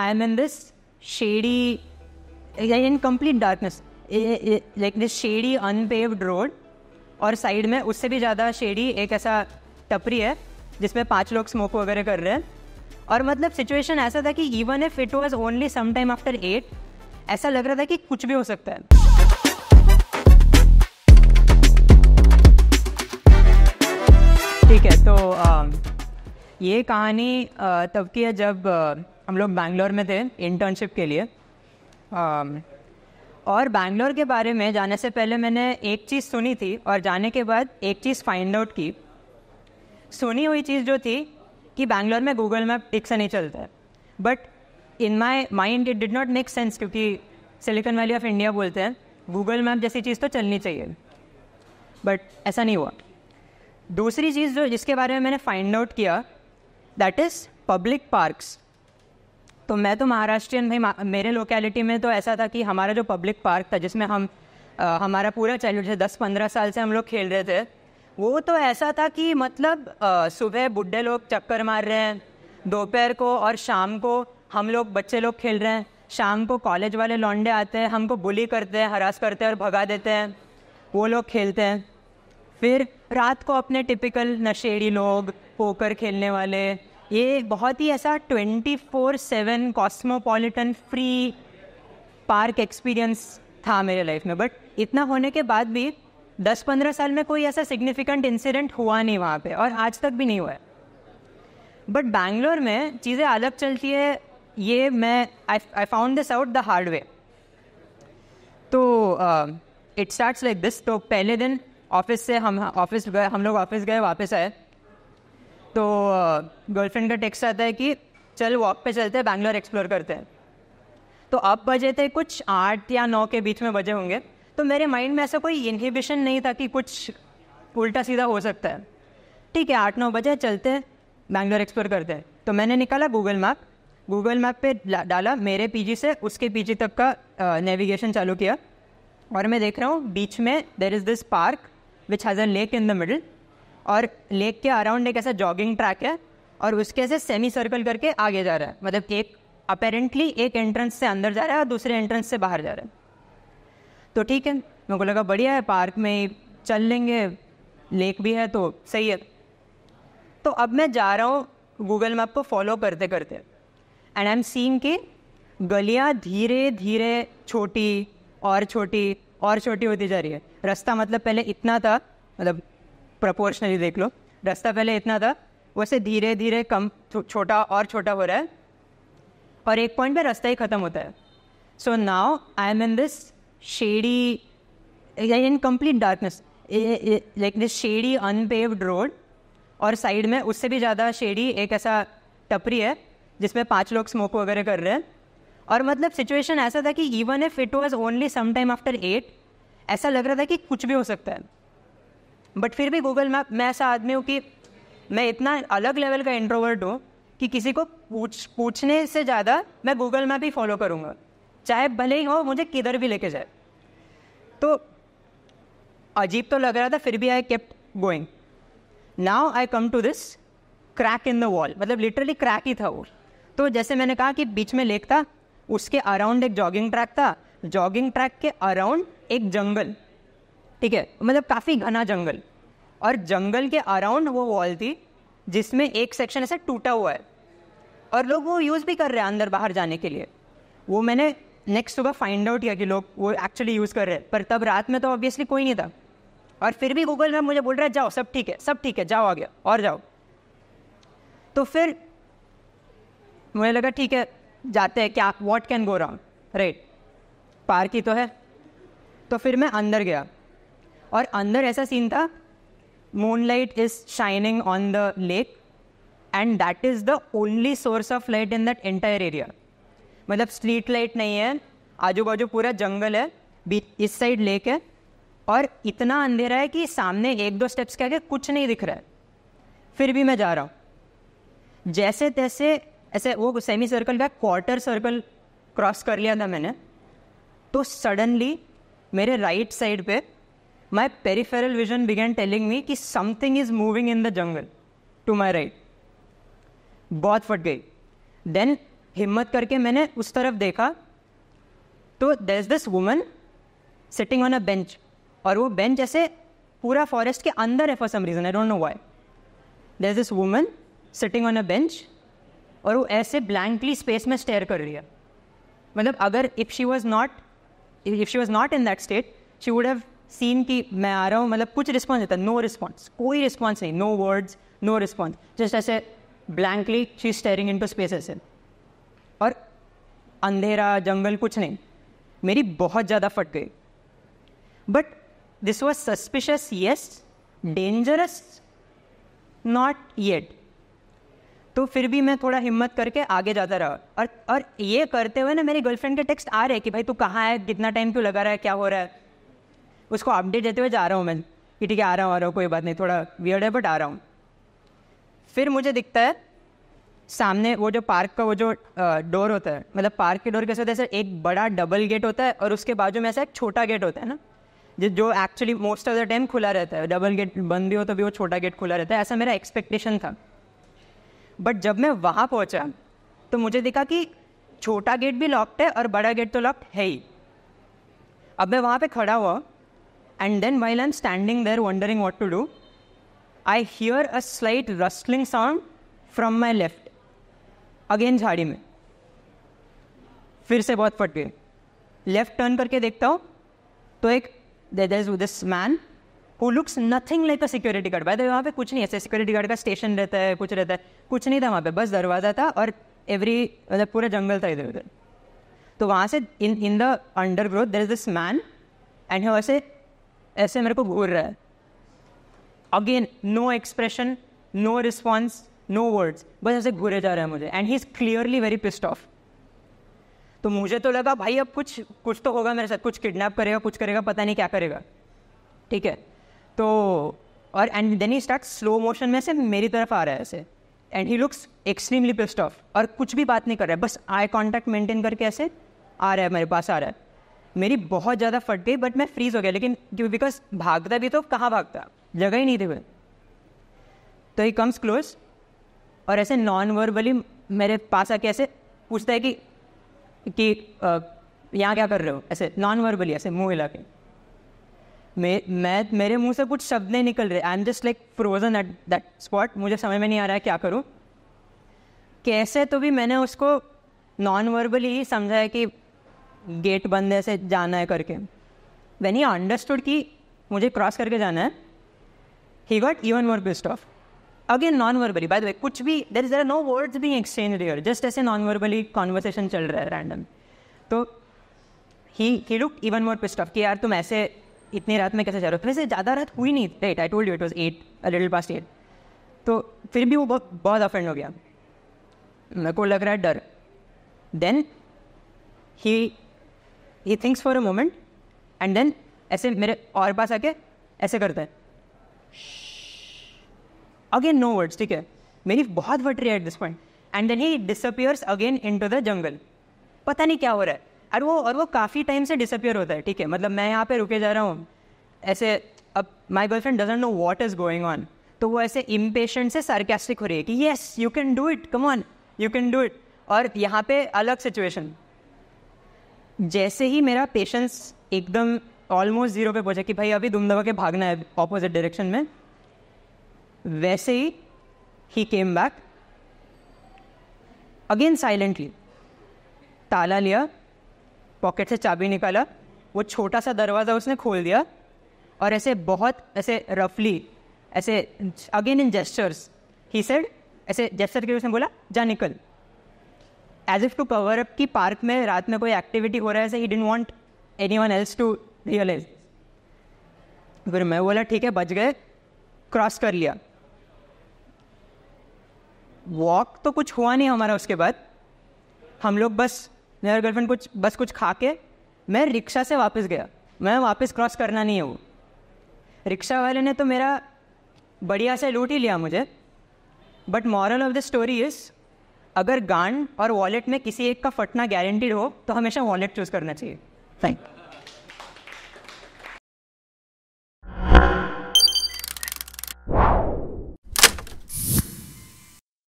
I am in this shady in complete darkness like this shady unpaved road और side में उससे भी ज़्यादा शेडी एक ऐसा टपरी है जिसमें पांच लोग स्मोक वगैरह कर रहे हैं और मतलब सिचुएशन ऐसा था कि even if it was only some time after eight ऐसा लग रहा था कि कुछ भी हो सकता है ठीक है तो आ, ये कहानी तब की है जब हम लोग बैंगलोर में थे इंटर्नशिप के लिए और बैंगलोर के बारे में जाने से पहले मैंने एक चीज़ सुनी थी और जाने के बाद एक चीज़ फाइंड आउट की सुनी हुई चीज़ जो थी कि बैंगलोर में गूगल मैप ठीक से नहीं चलता है but in my mind it did not make sense क्योंकि सिलिकॉन वैली ऑफ इंडिया बोलते हैं गूगल मैप जैसी चीज़ तो चलनी चाहिए बट ऐसा नहीं हुआ दूसरी चीज़ जो जिसके बारे में मैंने फाइंड आउट किया दैट इज़ पब्लिक पार्क्स तो मैं तो महाराष्ट्रियन भाई मेरे लोकेलिटी में तो ऐसा था कि हमारा जो पब्लिक पार्क था जिसमें हम आ, हमारा पूरा चाइल्ड जैसे दस पंद्रह साल से हम लोग खेल रहे थे वो तो ऐसा था कि मतलब सुबह बुढ़े लोग चक्कर मार रहे हैं दोपहर को और शाम को हम लोग बच्चे लोग खेल रहे हैं शाम को कॉलेज वाले लौंडे आते हैं हमको बुली करते हैं हरास करते हैं और भगा देते हैं वो लोग खेलते हैं फिर रात को अपने टिपिकल नशेड़ी लोग पोकर खेलने वाले ये बहुत ही ऐसा 24/7 four seven cosmopolitan free park experience था मेरे लाइफ में बट इतना होने के बाद भी 10-15 साल में कोई ऐसा सिग्निफिकेंट इंसिडेंट हुआ नहीं वहाँ पे और आज तक भी नहीं हुआ है बट बैंगलोर में चीज़ें अलग चलती है ये मैं I found this out the hard way तो इट स्टार्ट्स लाइक दिस तो पहले दिन ऑफिस से हम ऑफिस गए हम लोग ऑफिस गए वापस आए तो गर्लफ्रेंड uh, का टेक्स्ट आता है कि चल वॉक पे चलते हैं बैंगलोर एक्सप्लोर करते हैं तो अब बजे थे कुछ आठ या नौ के बीच में बजे होंगे तो मेरे माइंड में ऐसा कोई इनहिबिशन नहीं था कि कुछ उल्टा सीधा हो सकता है ठीक है आठ नौ बजे चलते हैं बैंगलोर एक्सप्लोर करते हैं तो मैंने निकाला गूगल मैप गूगल मैप पे डाला मेरे पीजी से उसके पीजी तक का नेविगेशन uh, चालू किया और मैं देख रहा हूँ बीच में there is this park which has a lake in the middle और लेक के अराउंड एक ऐसा जॉगिंग ट्रैक है और उसके से सेमी सर्कल करके आगे जा रहा है मतलब एक अपेरेंटली एक एंट्रेंस से अंदर जा रहा है और दूसरे एंट्रेंस से बाहर जा रहा है तो ठीक है मेरे को लगा बढ़िया है पार्क में चल लेंगे लेक भी है तो सही है तो अब मैं जा रहा हूँ गूगल मैप को फॉलो करते करते एंड आई एम सीन कि गलियाँ धीरे धीरे छोटी और छोटी और छोटी होती जा रही है रास्ता मतलब पहले इतना था मतलब प्रपोर्शनली देख लो रास्ता पहले इतना था वैसे धीरे धीरे कम तो छोटा और छोटा हो रहा है और एक पॉइंट पे रास्ता ही ख़त्म होता है so now I am in this shady in complete darkness like this shady unpaved road और साइड में उससे भी ज़्यादा शेडी एक ऐसा टपरी है जिसमें पांच लोग स्मोक वगैरह कर रहे हैं और मतलब सिचुएशन ऐसा था कि even if it was only some time after eight ऐसा लग रहा था कि कुछ भी हो सकता है बट फिर भी गूगल मैप मैं ऐसा आदमी हूँ कि मैं इतना अलग लेवल का इंट्रोवर्ट हूँ कि किसी को पूछ पूछने से ज़्यादा मैं गूगल मैप ही फॉलो करूँगा चाहे भले ही हो मुझे किधर भी लेके जाए तो अजीब तो लग रहा था फिर भी I kept going now I come to this crack in the wall मतलब लिटरली क्रैक ही था वो तो जैसे मैंने कहा कि बीच में लेक था उसके अराउंड एक जॉगिंग ट्रैक था जॉगिंग ट्रैक के अराउंड एक जंगल ठीक है मतलब काफ़ी घना जंगल और जंगल के अराउंड वो वॉल थी जिसमें एक सेक्शन ऐसा टूटा हुआ है और लोग वो यूज़ भी कर रहे हैं अंदर बाहर जाने के लिए वो मैंने नेक्स्ट सुबह फाइंड आउट किया कि लोग वो एक्चुअली यूज़ कर रहे हैं पर तब रात में तो ऑब्वियसली कोई नहीं था और फिर भी गूगल मैप मुझे बोल रहा है जाओ सब ठीक है सब ठीक है जाओ आ गया और जाओ तो फिर मुझे लगा ठीक है जाते हैं क्या what can go round right park ही तो है तो फिर मैं अंदर गया और अंदर ऐसा सीन था moon light is shining on the lake and that is the only source of light in that entire area मतलब स्ट्रीट लाइट नहीं है आजू बाजू पूरा जंगल है बीच इस साइड लेक है और इतना अंधेरा है कि सामने एक दो स्टेप्स के आगे कुछ नहीं दिख रहा है फिर भी मैं जा रहा हूँ जैसे तैसे ऐसे वो सेमी सर्कल का क्वार्टर सर्कल क्रॉस कर लिया था मैंने तो सडनली मेरे राइट साइड पे my peripheral vision begin telling me कि something is moving in the jungle to my right बहुत फट गई देन हिम्मत करके मैंने उस तरफ देखा तो there is this woman sitting on a bench और वो बेंच ऐसे पूरा फॉरेस्ट के अंदर है for some reason I don't know why there is this woman sitting on a bench और वो ऐसे ब्लैंकली स्पेस में स्टेयर कर रही है मतलब अगर if she was not if she was not in that state she would have seen की मैं आ रहा हूँ मतलब कुछ रिस्पॉन्स देता है नो रिस्पॉन्स कोई रिस्पॉन्स नहीं no words no response just ऐसे blankly she staring into space ऐसे और अंधेरा जंगल कुछ नहीं मेरी बहुत ज़्यादा फट गई but this was suspicious yes dangerous not yet तो फिर भी मैं थोड़ा हिम्मत करके आगे जाता रहा और और ये करते हुए ना मेरी गर्लफ्रेंड के टेक्स्ट आ रहे हैं कि भाई तू कहाँ है कितना टाइम क्यों लगा रहा है क्या हो रहा है उसको अपडेट देते हुए जा रहा हूँ मैं कि ठीक है आ रहा हूँ आ रहा हूँ कोई बात नहीं थोड़ा वियर्ड है बट आ रहा हूँ फिर मुझे दिखता है सामने वो जो पार्क का वो जो डोर होता है मतलब पार्क के डोर कैसे होता है सर एक बड़ा डबल गेट होता है और उसके बाजू में ऐसा एक छोटा गेट होता है ना जो जो actually most of the time खुला रहता है डबल गेट बंद भी हो तो भी वो छोटा गेट खुला रहता है ऐसा मेरा एक्सपेक्टेशन था बट जब मैं वहाँ पहुँचा तो मुझे दिखा कि छोटा गेट भी लॉक्ड है और बड़ा गेट तो लॉक्ड है ही अब मैं वहाँ पे खड़ा हुआ And then while I'm standing there wondering what to do I hear a slight rustling sound from my left again झाड़ी में फिर से बहुत फट गए लेफ्ट टर्न करके देखता हूँ तो एक there is this man who looks nothing like a security guard by वहाँ पे कुछ नहीं ऐसे सिक्योरिटी गार्ड का स्टेशन रहता है कुछ रहता है कुछ नहीं था वहाँ पे बस दरवाज़ा था और एवरी मतलब पूरा जंगल था इधर उधर तो वहाँ से in in the undergrowth there is this man and ऐसे ऐसे मेरे को घूर रहा है again no expression no response no words बस ऐसे घूरे जा रहे हैं मुझे and he is clearly very pissed off तो मुझे तो लगा भाई अब कुछ कुछ तो होगा मेरे साथ कुछ किडनैप करेगा कुछ करेगा पता नहीं क्या करेगा ठीक है तो और and then he start slow motion में से मेरी तरफ आ रहा है ऐसे and he looks extremely pissed off और कुछ भी बात नहीं कर रहा है बस आई कॉन्टैक्ट मेंटेन करके ऐसे आ रहा है मेरे पास आ रहा है मेरी बहुत ज़्यादा फट गई बट मैं फ्रीज हो गया लेकिन बिकॉज भागता भी तो कहाँ भागता जगह ही नहीं थी मैं तो ही कम्स क्लोज और ऐसे नॉन वर्बली मेरे पास आके ऐसे पूछता है कि कि यहाँ क्या कर रहे हो ऐसे नॉन वर्बली ऐसे मुँह हिला के मे मैं मेरे मुंह से कुछ शब्द नहीं निकल रहे I am just like frozen at that spot मुझे समझ में नहीं आ रहा है क्या करूँ कैसे तो भी मैंने उसको नॉन वर्बली ही समझाया कि गेट बंद है से जाना है करके वेन ही अंडरस्टूड कि मुझे क्रॉस करके जाना है he got even more pissed off again non verbally by the way कुछ भी there is there no words भी एक्सचेंज रेयर जस्ट ऐसे नॉन वर्बली कॉन्वर्सेशन चल रहा है रैंडम तो he he look even more pissed off कि यार तुम ऐसे इतनी रात में कैसे जा रहे हो फिर से ज़्यादा रात हुई नहीं right I told you it was at little past eight तो फिर भी वो बहुत बहुत अफेंड हो गया मेरे को लग रहा है डर then he he thinks for a moment and then ऐसे मेरे और पास आके ऐसे करता है अगेन नो वर्ड्स ठीक है मेरी बहुत वट रही है at this point and then he disappears again into the jungle पता नहीं क्या हो रहा है और वो और वो काफ़ी टाइम से डिसअपियर होता है ठीक है मतलब मैं यहाँ पे रुके जा रहा हूँ ऐसे अब my girlfriend doesn't know what is going on तो वो ऐसे इम्पेशेंट से सार्केस्टिक हो रही है कि yes you can do it come on you can do it और यहाँ पे अलग सिचुएशन जैसे ही मेरा पेशेंस एकदम ऑलमोस्ट ज़ीरो पे पहुंचा कि भाई अभी दुम दबा के भागना है ऑपोजिट डायरेक्शन में वैसे ही he came back again silently ताला लिया पॉकेट से चाबी निकाला वो छोटा सा दरवाज़ा उसने खोल दिया और ऐसे बहुत ऐसे रफली ऐसे again in gestures he said ऐसे जेस्टर के उसने बोला जा निकल as if to cover up कि पार्क में रात में कोई एक्टिविटी हो रहा है ऐसे he want anyone else to realise फिर मैं बोला ठीक है बच गए क्रॉस कर लिया वॉक तो कुछ हुआ नहीं हमारा उसके बाद हम लोग बस मेरा गर्लफ्रेंड कुछ बस कुछ खा के मैं रिक्शा से वापस गया मैं वापस क्रॉस करना नहीं है वो रिक्शा वाले ने तो मेरा बढ़िया से लूट ही लिया मुझे but moral of the story is अगर गांड और वॉलेट में किसी एक का फटना गारंटीड हो तो हमेशा वॉलेट चूज़ करना चाहिए थैंक यू